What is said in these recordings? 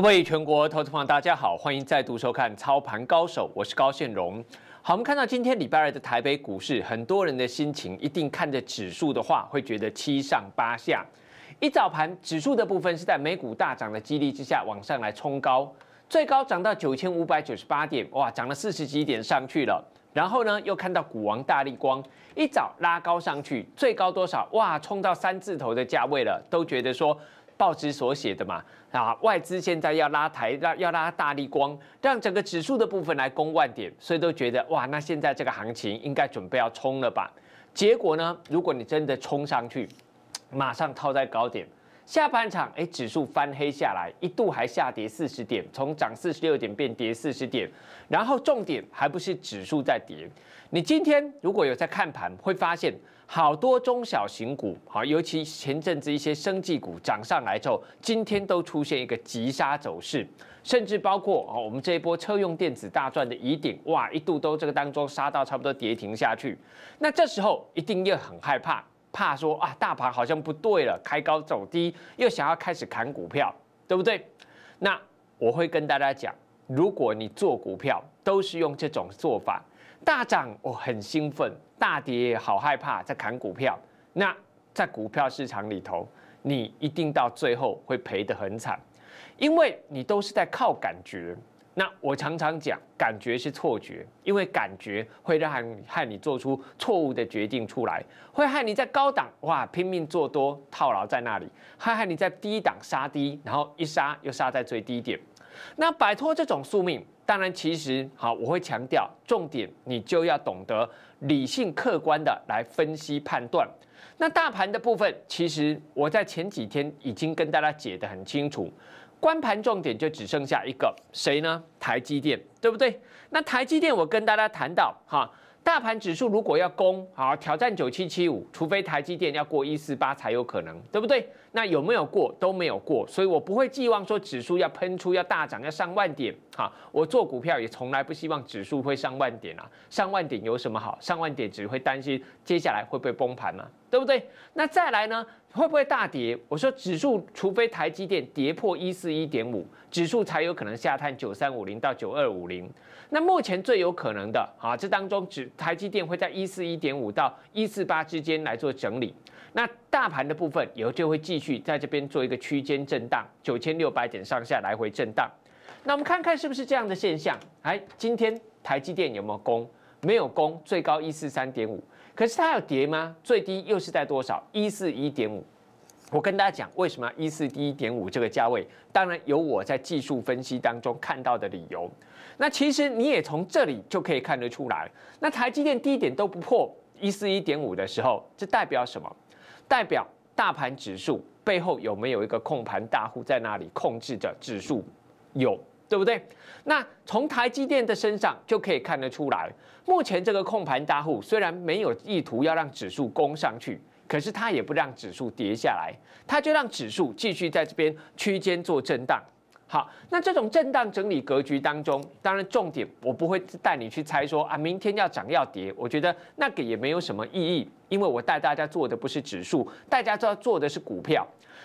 各位全国投资朋友，大家好，欢迎再度收看《操盘高手》，我是高现荣。好，我们看到今天礼拜二的台北股市，很多人的心情一定看着指数的话，会觉得七上八下。一早盘指数的部分是在美股大涨的激励之下，往上来冲高，最高涨到九千五百九十八点，哇，涨了四十几点上去了。然后呢，又看到股王大力光一早拉高上去，最高多少？哇，冲到三字头的价位了，都觉得说。报纸所写的嘛，啊，外资现在要拉台，让要拉大力光，让整个指数的部分来攻万点，所以都觉得哇，那现在这个行情应该准备要冲了吧？结果呢，如果你真的冲上去，马上套在高点。下半场，哎，指数翻黑下来，一度还下跌四十点，从涨四十六点变跌四十点。然后重点还不是指数在跌，你今天如果有在看盘，会发现好多中小型股，哈，尤其前阵子一些生技股涨上来之后，今天都出现一个急杀走势，甚至包括啊，我们这一波车用电子大赚的疑点，哇，一度都这个当中杀到差不多跌停下去。那这时候一定要很害怕。怕说啊，大盘好像不对了，开高走低，又想要开始砍股票，对不对？那我会跟大家讲，如果你做股票都是用这种做法，大涨我很兴奋，大跌好害怕，在砍股票。那在股票市场里头，你一定到最后会赔得很惨，因为你都是在靠感觉。那我常常讲，感觉是错觉，因为感觉会让害你做出错误的决定出来，会害你在高档哇拼命做多套牢在那里，害害你在低档杀低，然后一杀又杀在最低点。那摆脱这种宿命，当然其实好，我会强调重点，你就要懂得理性客观的来分析判断。那大盘的部分，其实我在前几天已经跟大家解得很清楚。关盘重点就只剩下一个谁呢？台积电，对不对？那台积电，我跟大家谈到哈，大盘指数如果要攻，好挑战九七七五，除非台积电要过一四八才有可能，对不对？那有没有过都没有过，所以我不会寄望说指数要喷出、要大涨、要上万点哈。我做股票也从来不希望指数会上万点啊！上万点有什么好？上万点只会担心接下来会不会崩盘嘛，对不对？那再来呢，会不会大跌？我说指数除非台积电跌破一四一点五，指数才有可能下探九三五零到九二五零。那目前最有可能的啊，这当中指台积电会在一四一点五到一四八之间来做整理。那大盘的部分以后就会继续在这边做一个区间震荡，九千六百点上下来回震荡。那我们看看是不是这样的现象？哎，今天台积电有没有攻？没有攻，最高一四三点五，可是它有跌吗？最低又是在多少？一四一点五。我跟大家讲，为什么一四一点五这个价位？当然有我在技术分析当中看到的理由。那其实你也从这里就可以看得出来，那台积电低点都不破一四一点五的时候，这代表什么？代表大盘指数背后有没有一个控盘大户在那里控制着指数？有，对不对？那从台积电的身上就可以看得出来，目前这个控盘大户虽然没有意图要让指数攻上去，可是它也不让指数跌下来，它就让指数继续在这边区间做震荡。好，那这种震荡整理格局当中，当然重点我不会带你去猜说啊，明天要涨要跌，我觉得那个也没有什么意义，因为我带大家做的不是指数，大家知要做的是股票。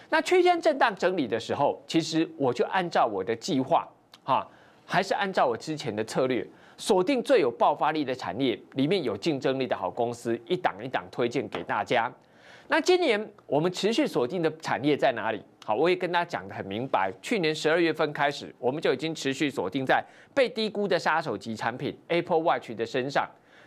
那区间震荡整理的时候，其实我就按照我的计划啊，还是按照我之前的策略，锁定最有爆发力的产业，里面有竞争力的好公司，一档一档推荐给大家。那今年我们持续锁定的产业在哪里？好，我也跟大家讲的很明白。去年十二月份开始，我们就已经持续锁定在被低估的杀手级产品 Apple Watch 的身上。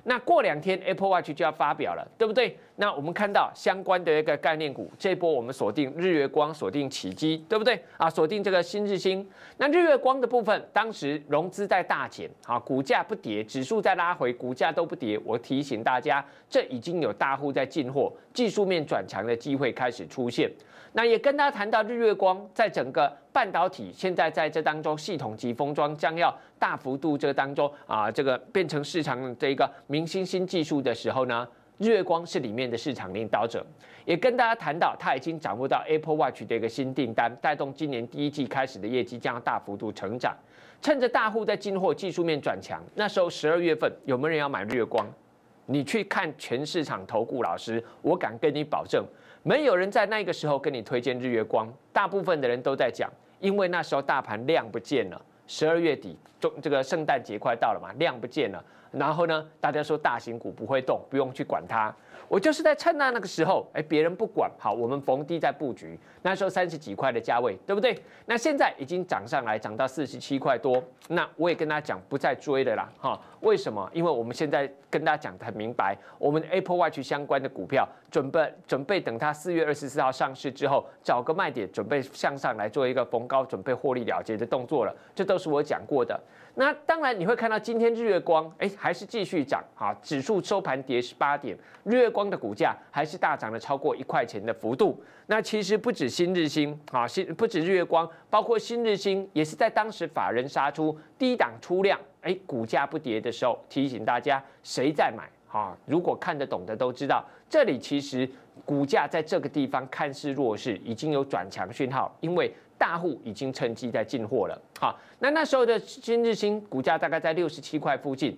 那过两天 Apple Watch 就要发表了，对不对？那我们看到相关的一个概念股，这波我们锁定日月光，锁定起机，对不对？啊，锁定这个新日新。那日月光的部分，当时融资在大减，啊，股价不跌，指数在拉回，股价都不跌。我提醒大家，这已经有大户在进货，技术面转强的机会开始出现。那也跟大家谈到日月光在整个半导体现在在这当中系统级封装将要大幅度这当中啊这个变成市场这一个明星新技术的时候呢，日月光是里面的市场领导者。也跟大家谈到，他已经掌握到 Apple Watch 的一个新订单，带动今年第一季开始的业绩将要大幅度成长。趁着大户在进货，技术面转强，那时候十二月份有没有人要买日月光？你去看全市场投顾老师，我敢跟你保证。没有人在那个时候跟你推荐日月光，大部分的人都在讲，因为那时候大盘量不见了，十二月底中这个圣诞节快到了嘛，量不见了，然后呢，大家说大型股不会动，不用去管它。我就是在趁那那个时候，哎，别人不管好，我们逢低在布局。那时候三十几块的价位，对不对？那现在已经涨上来，涨到四十七块多。那我也跟大家讲，不再追的啦，哈。为什么？因为我们现在跟大家讲的很明白，我们 Apple Watch 相关的股票，准备准备等它四月二十四号上市之后，找个卖点，准备向上来做一个逢高准备获利了结的动作了。这都是我讲过的。那当然，你会看到今天日月光，哎，还是继续涨哈，指数收盘跌十八点，日月光的股价还是大涨了超过一块钱的幅度。那其实不止新日新，啊，不不止日月光，包括新日新也是在当时法人杀出低档出量，哎，股价不跌的时候，提醒大家谁在买哈，如果看得懂的都知道，这里其实股价在这个地方看似弱势，已经有转强讯号，因为。大户已经趁机在进货了。好，那那时候的新日新股价大概在六十七块附近，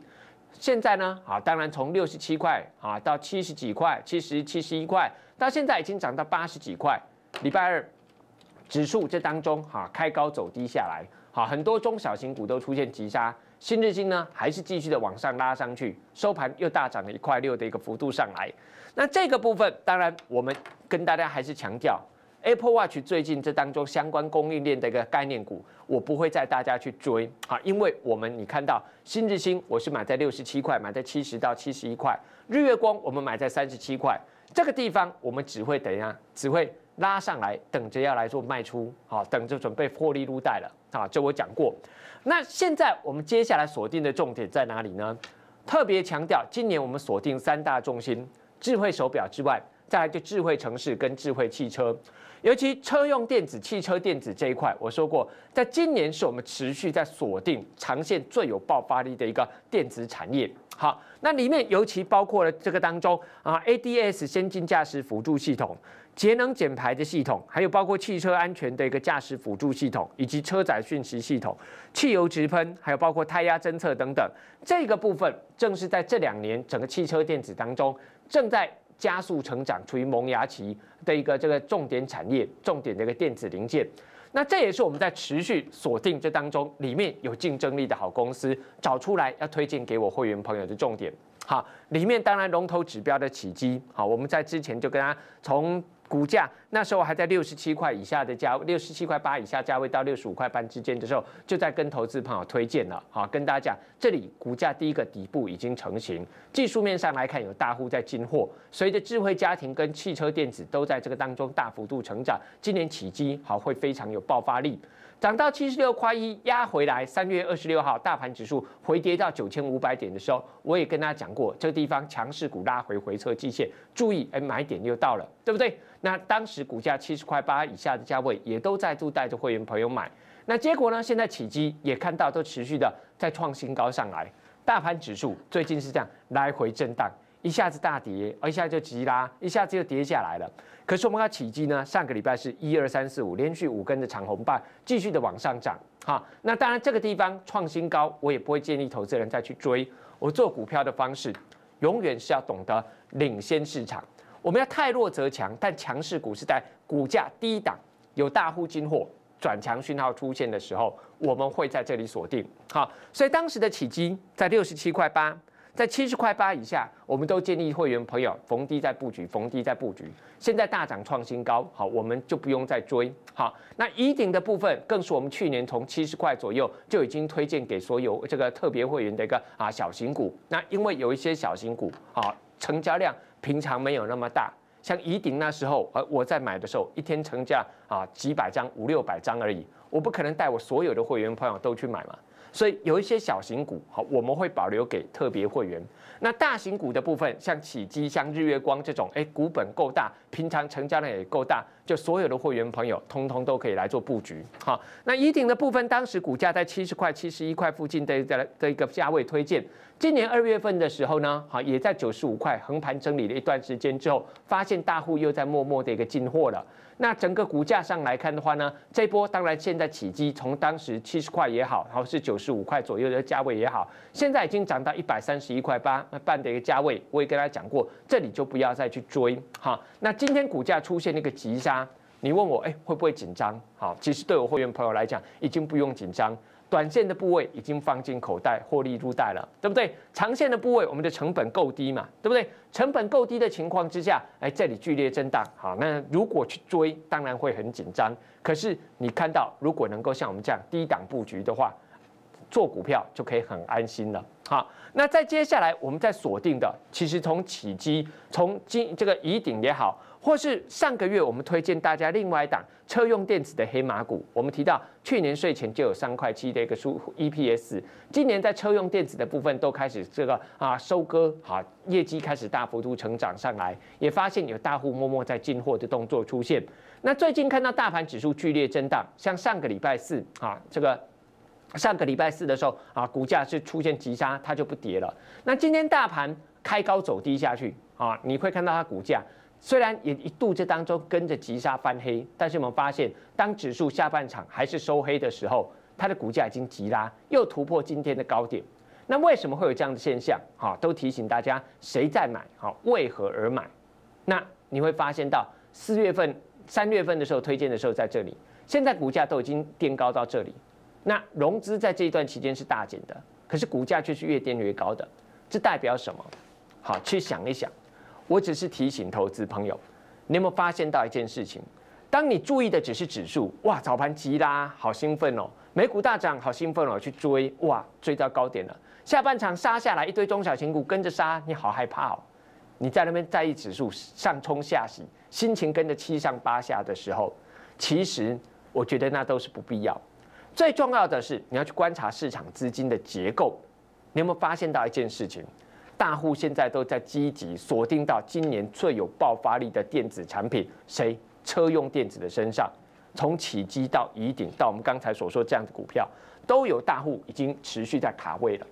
现在呢，好，当然从六十七块啊到七十几块，七十七十一块，到现在已经涨到八十几块。礼拜二指数这当中，哈开高走低下来，好，很多中小型股都出现急杀，新日新呢还是继续的往上拉上去，收盘又大涨了一块六的一个幅度上来。那这个部分，当然我们跟大家还是强调。Apple Watch 最近这当中相关供应链的一个概念股，我不会带大家去追啊，因为我们你看到新日新，我是买在六十七块，买在七十到七十一块；日月光，我们买在三十七块。这个地方我们只会等一下，只会拉上来，等着要来做卖出啊，等着准备获利入袋了啊。这我讲过，那现在我们接下来锁定的重点在哪里呢？特别强调，今年我们锁定三大重心：智慧手表之外，再来就智慧城市跟智慧汽车。尤其车用电子、汽车电子这一块，我说过，在今年是我们持续在锁定长线最有爆发力的一个电子产业。好，那里面尤其包括了这个当中啊，ADS 先进驾驶辅助系统、节能减排的系统，还有包括汽车安全的一个驾驶辅助系统，以及车载讯息系统、汽油直喷，还有包括胎压侦测等等。这个部分正是在这两年整个汽车电子当中正在。加速成长、处于萌芽期的一个这个重点产业、重点的一个电子零件，那这也是我们在持续锁定这当中里面有竞争力的好公司找出来要推荐给我会员朋友的重点。好，里面当然龙头指标的起基，好，我们在之前就跟他从。股价那时候还在六十七块以下的价，六十七块八以下价位到六十五块半之间的时候，就在跟投资朋友推荐了，好跟大家讲，这里股价第一个底部已经成型，技术面上来看有大户在进货，随着智慧家庭跟汽车电子都在这个当中大幅度成长，今年起基好会非常有爆发力。涨到七十六块一，压回来。三月二十六号，大盘指数回跌到九千五百点的时候，我也跟大家讲过，这个地方强势股拉回回撤极限，注意，哎，买点又到了，对不对？那当时股价七十块八以下的价位，也都再度带着会员朋友买。那结果呢？现在起机也看到都持续的在创新高上来。大盘指数最近是这样来回震荡。一下子大跌，而一下就急拉，一下子又跌下来了。可是我们看起基呢，上个礼拜是一二三四五连续五根的长红棒，继续的往上涨。哈，那当然这个地方创新高，我也不会建议投资人再去追。我做股票的方式，永远是要懂得领先市场。我们要太弱则强，但强势股是在股价低档有大户进货转强讯号出现的时候，我们会在这里锁定。好，所以当时的起基在六十七块八。在七十块八以下，我们都建议会员朋友逢低再布局，逢低再布局。现在大涨创新高，好，我们就不用再追。好，那已顶的部分更是我们去年从七十块左右就已经推荐给所有这个特别会员的一个啊小型股。那因为有一些小型股啊成交量平常没有那么大，像已顶那时候，呃我在买的时候一天成交啊几百张五六百张而已，我不可能带我所有的会员朋友都去买嘛。所以有一些小型股，好，我们会保留给特别会员。那大型股的部分，像启基、像日月光这种，哎，股本够大，平常成交量也够大。就所有的会员朋友，通通都可以来做布局。好，那一鼎的部分，当时股价在七十块、七十一块附近的在的一个价位推荐。今年二月份的时候呢，好也在九十五块横盘整理了一段时间之后，发现大户又在默默的一个进货了。那整个股价上来看的话呢，这波当然现在起基从当时七十块也好，然后是九十五块左右的价位也好，现在已经涨到一百三十一块八半的一个价位。我也跟大家讲过，这里就不要再去追。哈。那今天股价出现那个急杀。你问我哎会不会紧张？好，其实对我会员朋友来讲，已经不用紧张。短线的部位已经放进口袋获利入袋了，对不对？长线的部位，我们的成本够低嘛，对不对？成本够低的情况之下，哎，这里剧烈震荡，好，那如果去追，当然会很紧张。可是你看到，如果能够像我们这样低档布局的话，做股票就可以很安心了。好，那在接下来我们再锁定的，其实从起基，从今这个疑顶也好。或是上个月我们推荐大家另外一档车用电子的黑马股，我们提到去年税前就有三块七的一个数 EPS，今年在车用电子的部分都开始这个啊收割，哈，业绩开始大幅度成长上来，也发现有大户默默在进货的动作出现。那最近看到大盘指数剧烈震荡，像上个礼拜四啊，这个上个礼拜四的时候啊，股价是出现急杀，它就不跌了。那今天大盘开高走低下去啊，你会看到它股价。虽然也一度这当中跟着急杀翻黑，但是我们发现，当指数下半场还是收黑的时候，它的股价已经急拉，又突破今天的高点。那为什么会有这样的现象？哈，都提醒大家，谁在买？哈，为何而买？那你会发现到四月份、三月份的时候推荐的时候在这里，现在股价都已经垫高到这里。那融资在这一段期间是大减的，可是股价却是越垫越高的，这代表什么？好，去想一想。我只是提醒投资朋友，你有没有发现到一件事情？当你注意的只是指数，哇，早盘急拉，好兴奋哦，美股大涨，好兴奋哦，去追，哇，追到高点了，下半场杀下来，一堆中小型股跟着杀，你好害怕哦。你在那边在意指数上冲下洗，心情跟着七上八下的时候，其实我觉得那都是不必要。最重要的是，你要去观察市场资金的结构，你有没有发现到一件事情？大户现在都在积极锁定到今年最有爆发力的电子产品，谁？车用电子的身上，从起机到移顶，到我们刚才所说这样的股票，都有大户已经持续在卡位了。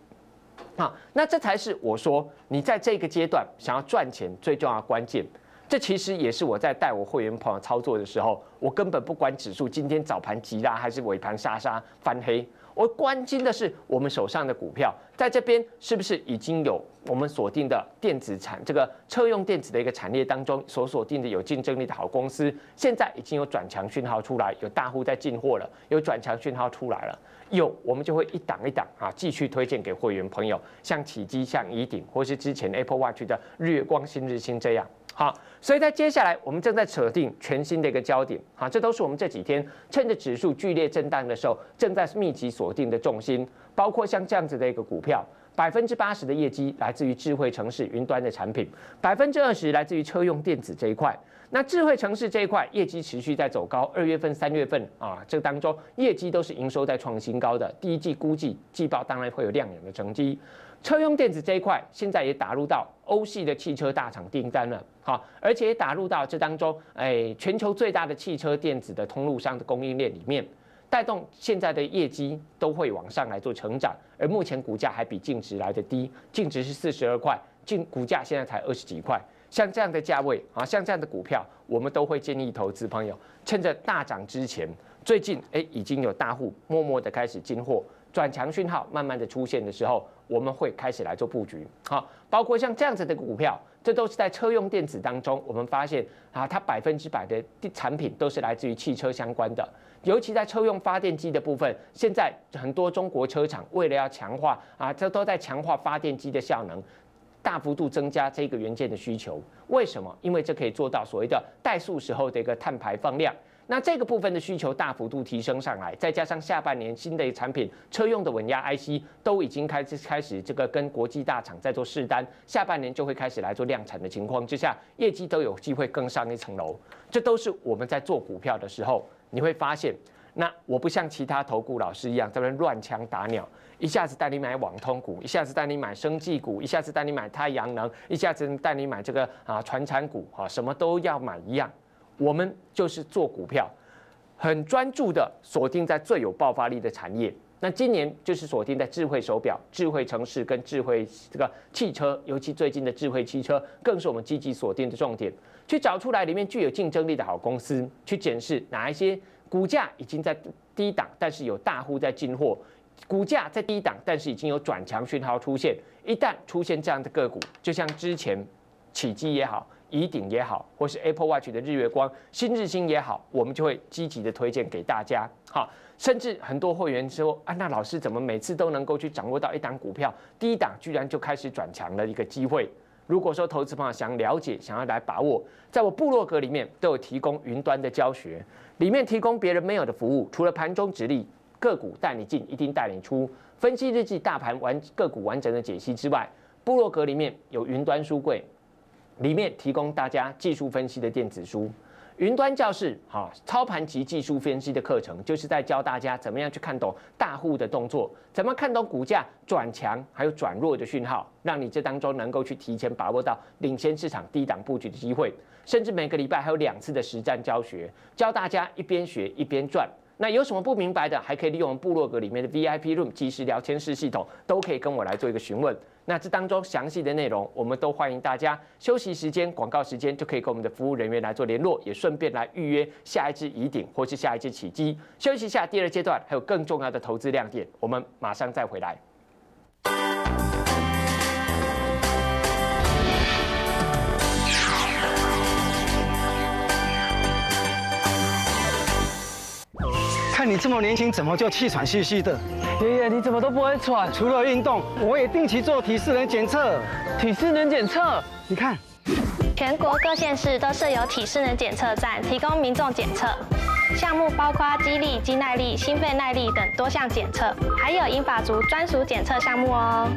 好，那这才是我说你在这个阶段想要赚钱最重要的关键。这其实也是我在带我会员朋友操作的时候，我根本不管指数今天早盘急拉还是尾盘杀杀翻黑。我关心的是，我们手上的股票在这边是不是已经有我们锁定的电子产这个车用电子的一个产业当中所锁定的有竞争力的好公司，现在已经有转强讯号出来，有大户在进货了，有转强讯号出来了，有我们就会一档一档啊，继续推荐给会员朋友，像起基、像怡鼎，或是之前 Apple Watch 的日月光、新日新这样。好，所以在接下来，我们正在扯定全新的一个焦点。哈，这都是我们这几天趁着指数剧烈震荡的时候，正在密集锁定的重心，包括像这样子的一个股票，百分之八十的业绩来自于智慧城市云端的产品，百分之二十来自于车用电子这一块。那智慧城市这一块业绩持续在走高，二月份、三月份啊，这当中业绩都是营收在创新高的，第一季估计季报当然会有亮眼的成绩。车用电子这一块，现在也打入到欧系的汽车大厂订单了，好，而且也打入到这当中，哎，全球最大的汽车电子的通路商的供应链里面，带动现在的业绩都会往上来做成长，而目前股价还比净值来的低，净值是四十二块，净股价现在才二十几块，像这样的价位啊，像这样的股票，我们都会建议投资朋友，趁着大涨之前，最近哎已经有大户默默的开始进货，转强讯号慢慢的出现的时候。我们会开始来做布局，好，包括像这样子的股票，这都是在车用电子当中，我们发现啊，它百分之百的产品都是来自于汽车相关的，尤其在车用发电机的部分，现在很多中国车厂为了要强化啊，这都在强化发电机的效能，大幅度增加这个元件的需求。为什么？因为这可以做到所谓的怠速时候的一个碳排放量。那这个部分的需求大幅度提升上来，再加上下半年新的产品车用的稳压 IC 都已经开始开始这个跟国际大厂在做试单，下半年就会开始来做量产的情况之下，业绩都有机会更上一层楼。这都是我们在做股票的时候，你会发现，那我不像其他投顾老师一样在那乱枪打鸟，一下子带你买网通股，一下子带你买生技股，一下子带你买太阳能，一下子带你买这个啊传产股啊，什么都要买一样。我们就是做股票，很专注的锁定在最有爆发力的产业。那今年就是锁定在智慧手表、智慧城市跟智慧这个汽车，尤其最近的智慧汽车更是我们积极锁定的重点。去找出来里面具有竞争力的好公司，去检视哪一些股价已经在低档，但是有大户在进货；股价在低档，但是已经有转强讯号出现。一旦出现这样的个股，就像之前起基也好。乙顶也好，或是 Apple Watch 的日月光新日新也好，我们就会积极的推荐给大家。好，甚至很多会员说：“啊，那老师怎么每次都能够去掌握到一档股票第一档居然就开始转强的一个机会？”如果说投资朋友想了解、想要来把握，在我部落格里面都有提供云端的教学，里面提供别人没有的服务，除了盘中指令个股带你进、一定带你出、分析日记、大盘完个股完整的解析之外，部落格里面有云端书柜。里面提供大家技术分析的电子书、云端教室、哈操盘及技术分析的课程，就是在教大家怎么样去看懂大户的动作，怎么看懂股价转强还有转弱的讯号，让你这当中能够去提前把握到领先市场低档布局的机会，甚至每个礼拜还有两次的实战教学，教大家一边学一边赚。那有什么不明白的，还可以利用我们部落格里面的 VIP room 即时聊天室系统，都可以跟我来做一个询问。那这当中详细的内容，我们都欢迎大家休息时间、广告时间就可以跟我们的服务人员来做联络，也顺便来预约下一支移顶或是下一支起机。休息一下，第二阶段还有更重要的投资亮点，我们马上再回来。你这么年轻，怎么就气喘吁吁的？爷爷，你怎么都不会喘？除了运动，我也定期做体适能检测。体适能检测，你看，全国各县市都设有体适能检测站，提供民众检测。项目包括肌力、肌耐力、心肺耐力等多项检测，还有英法族专属检测项目哦。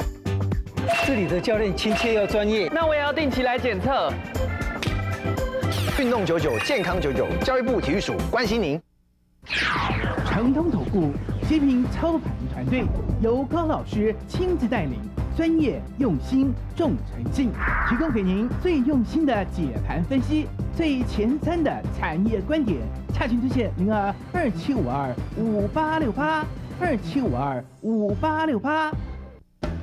这里的教练亲切又专业，那我也要定期来检测。运动九九，健康九九，教育部体育署关心您。恒通投顾极品操盘团队由高老师亲自带领，专业、用心、重诚信，提供给您最用心的解盘分析，最前瞻的产业观点。洽询热线零二二七五二五八六八二七五二五八六八。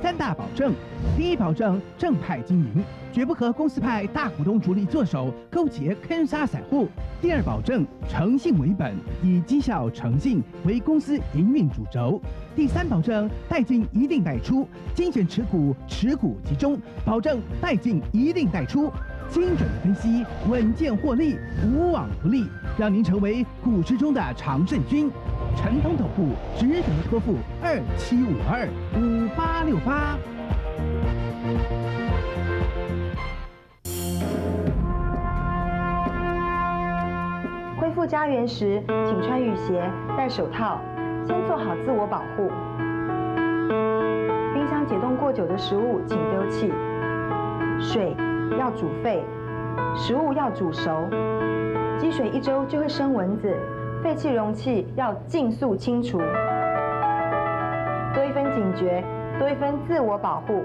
三大保证：第一保证正派经营，绝不和公司派大股东主力做手勾结坑杀散户；第二保证诚信为本，以绩效诚信为公司营运主轴；第三保证代进一定代出，精选持股，持股集中，保证代进一定代出，精准的分析，稳健获利，无往不利，让您成为股市中的常胜军。陈通总部值得托付，二七五二五八六八。恢复家园时，请穿雨鞋、戴手套，先做好自我保护。冰箱解冻过久的食物，请丢弃。水要煮沸，食物要煮熟。积水一周就会生蚊子。废弃容器要尽速清除，多一分警觉，多一分自我保护。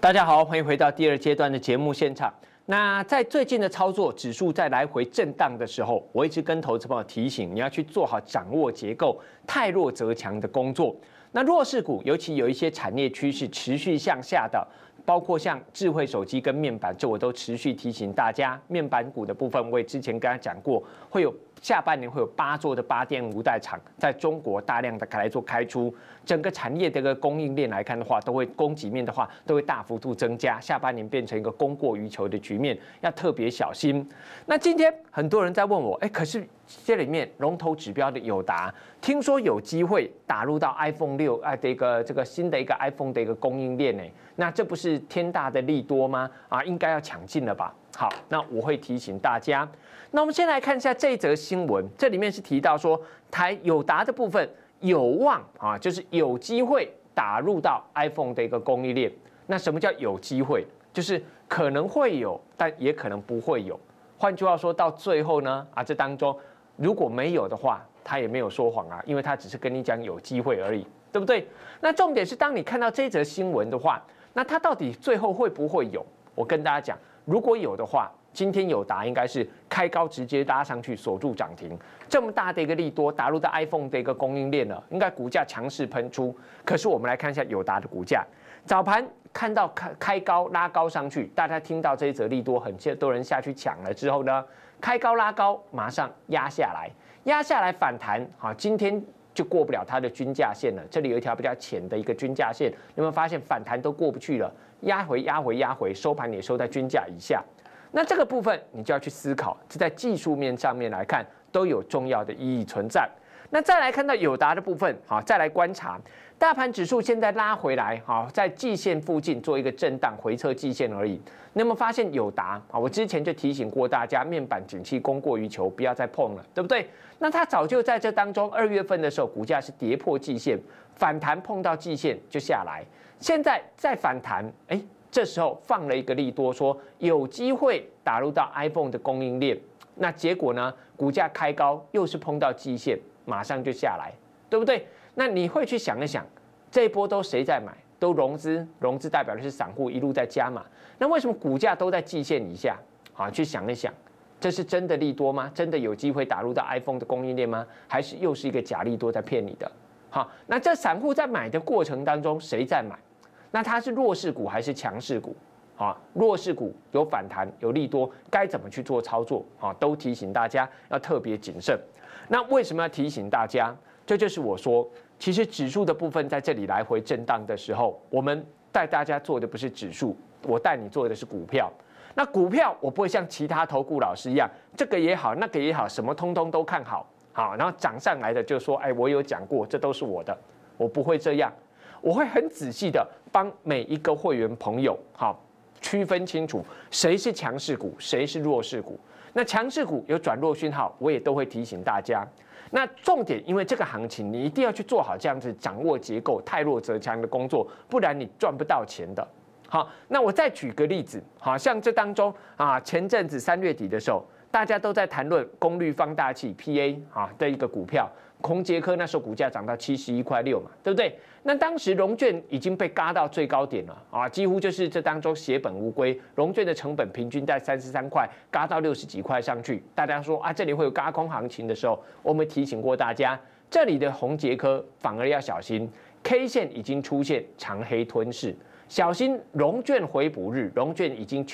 大家好，欢迎回到第二阶段的节目现场。那在最近的操作指数在来回震荡的时候，我一直跟投资朋友提醒，你要去做好掌握结构太弱则强的工作。那弱势股，尤其有一些产业趋势持续向下的。包括像智慧手机跟面板，这我都持续提醒大家，面板股的部分，我也之前跟他讲过，会有下半年会有八座的八电五代厂在中国大量的来做开出，整个产业的个供应链来看的话，都会供给面的话都会大幅度增加，下半年变成一个供过于求的局面，要特别小心。那今天很多人在问我，哎，可是这里面龙头指标的友达，听说有机会打入到 iPhone 六，的一个这个新的一个 iPhone 的一个供应链呢？那这不是天大的利多吗？啊，应该要抢进了吧？好，那我会提醒大家。那我们先来看一下这一则新闻，这里面是提到说台友达的部分有望啊，就是有机会打入到 iPhone 的一个供应链。那什么叫有机会？就是可能会有，但也可能不会有。换句话说到最后呢，啊，这当中如果没有的话，他也没有说谎啊，因为他只是跟你讲有机会而已，对不对？那重点是，当你看到这则新闻的话。那它到底最后会不会有？我跟大家讲，如果有的话，今天友达应该是开高直接拉上去锁住涨停，这么大的一个利多打入到 iPhone 的一个供应链了，应该股价强势喷出。可是我们来看一下友达的股价，早盘看到开开高拉高上去，大家听到这一则利多，很多多人下去抢了之后呢，开高拉高马上压下来，压下来反弹。好，今天。就过不了它的均价线了。这里有一条比较浅的一个均价线，有没有发现反弹都过不去了？压回压回压回，收盘也收在均价以下。那这个部分你就要去思考，这在技术面上面来看都有重要的意义存在。那再来看到友达的部分，好，再来观察。大盘指数现在拉回来，好，在季线附近做一个震荡回撤季线而已。那么发现友达啊，我之前就提醒过大家，面板景气供过于求，不要再碰了，对不对？那它早就在这当中，二月份的时候，股价是跌破季线，反弹碰到季线就下来。现在再反弹，哎，这时候放了一个利多，说有机会打入到 iPhone 的供应链。那结果呢？股价开高，又是碰到季线，马上就下来，对不对？那你会去想一想，这一波都谁在买？都融资，融资代表的是散户一路在加码。那为什么股价都在季线以下？啊，去想一想，这是真的利多吗？真的有机会打入到 iPhone 的供应链吗？还是又是一个假利多在骗你的？好，那这散户在买的过程当中，谁在买？那它是弱势股还是强势股？啊，弱势股有反弹有利多，该怎么去做操作？啊，都提醒大家要特别谨慎。那为什么要提醒大家？这就是我说，其实指数的部分在这里来回震荡的时候，我们带大家做的不是指数，我带你做的是股票。那股票我不会像其他投顾老师一样，这个也好，那个也好，什么通通都看好，好，然后涨上来的就说，哎，我有讲过，这都是我的，我不会这样，我会很仔细的帮每一个会员朋友，好，区分清楚谁是强势股，谁是弱势股。那强势股有转弱讯号，我也都会提醒大家。那重点，因为这个行情，你一定要去做好这样子掌握结构、太弱则强的工作，不然你赚不到钱的。好，那我再举个例子，好，像这当中啊，前阵子三月底的时候，大家都在谈论功率放大器 PA 啊的一个股票。空杰科那时候股价涨到七十一块六嘛，对不对？那当时融券已经被嘎到最高点了啊，几乎就是这当中血本无归。融券的成本平均在三十三块，嘎到六十几块上去。大家说啊，这里会有嘎空行情的时候，我们提醒过大家，这里的红杰科反而要小心。K 线已经出现长黑吞噬，小心融券回补日，融券已经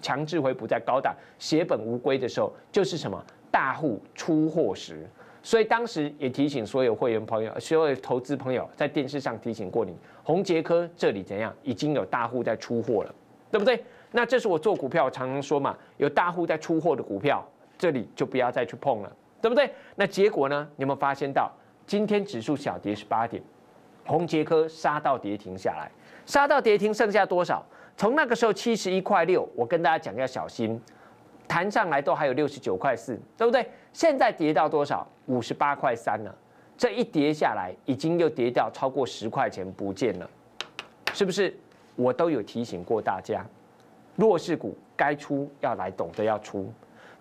强制回补在高档血本无归的时候，就是什么大户出货时。所以当时也提醒所有会员朋友、所有投资朋友，在电视上提醒过你，宏杰科这里怎样，已经有大户在出货了，对不对？那这是我做股票常常说嘛，有大户在出货的股票，这里就不要再去碰了，对不对？那结果呢？你有没有发现到今天指数小跌十八点，宏杰科杀到跌停下来，杀到跌停剩下多少？从那个时候七十一块六，我跟大家讲要小心。弹上来都还有六十九块四，对不对？现在跌到多少？五十八块三了。这一跌下来，已经又跌掉超过十块钱不见了，是不是？我都有提醒过大家，弱势股该出要来，懂得要出。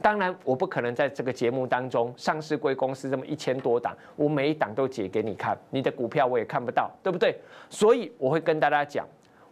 当然，我不可能在这个节目当中，上市贵公司这么一千多档，我每一档都解给你看。你的股票我也看不到，对不对？所以我会跟大家讲，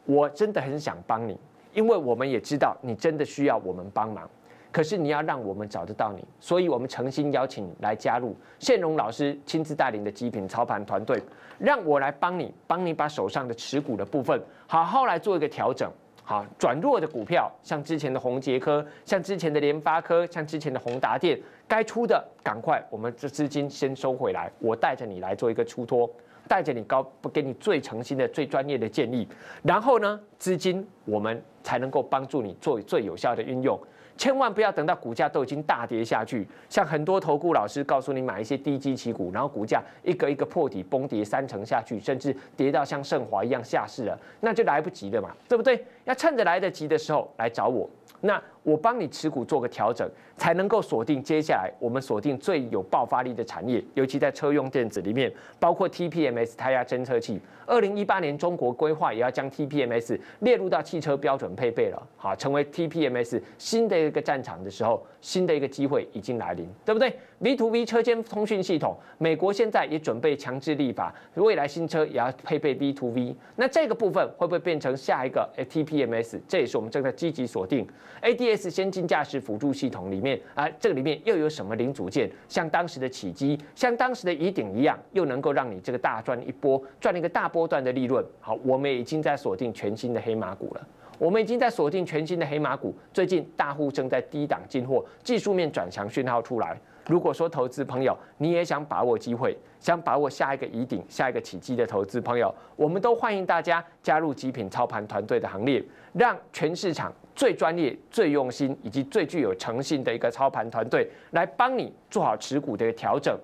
我真的很想帮你，因为我们也知道你真的需要我们帮忙。可是你要让我们找得到你，所以我们诚心邀请你来加入现荣老师亲自带领的极品操盘团队，让我来帮你，帮你把手上的持股的部分好好来做一个调整。好，转弱的股票，像之前的宏杰科，像之前的联发科，像之前的宏达电，该出的赶快，我们这资金先收回来，我带着你来做一个出脱，带着你高不给你最诚心的、最专业的建议，然后呢，资金我们才能够帮助你做最有效的运用。千万不要等到股价都已经大跌下去，像很多投顾老师告诉你买一些低基期股，然后股价一个一个破底崩跌三成下去，甚至跌到像盛华一样下市了，那就来不及了嘛，对不对？那趁着来得及的时候来找我，那我帮你持股做个调整，才能够锁定接下来我们锁定最有爆发力的产业，尤其在车用电子里面，包括 TPMS 胎压监测器。二零一八年中国规划也要将 TPMS 列入到汽车标准配备了，好，成为 TPMS 新的一个战场的时候，新的一个机会已经来临，对不对？V to V 车间通讯系统，美国现在也准备强制立法，未来新车也要配备 V to V。那这个部分会不会变成下一个 TPMS？这也是我们正在积极锁定 ADS 先进驾驶辅助系统里面啊。这个里面又有什么零组件？像当时的起机，像当时的雨顶一样，又能够让你这个大赚一波，赚了一个大波段的利润。好，我们已经在锁定全新的黑马股了。我们已经在锁定全新的黑马股，最近大户正在低档进货，技术面转强讯号出来。如果说投资朋友你也想把握机会，想把握下一个疑顶、下一个契机的投资朋友，我们都欢迎大家加入极品操盘团队的行列，让全市场最专业、最用心以及最具有诚信的一个操盘团队来帮你做好持股的一个调整，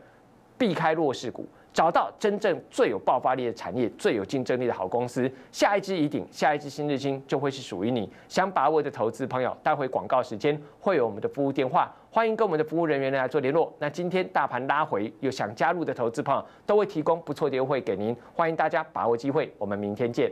避开弱势股。找到真正最有爆发力的产业，最有竞争力的好公司，下一支一鼎，下一支新日新就会是属于你想把握的投资朋友。待会广告时间会有我们的服务电话，欢迎跟我们的服务人员来做联络。那今天大盘拉回，有想加入的投资朋友都会提供不错的优惠给您，欢迎大家把握机会。我们明天见。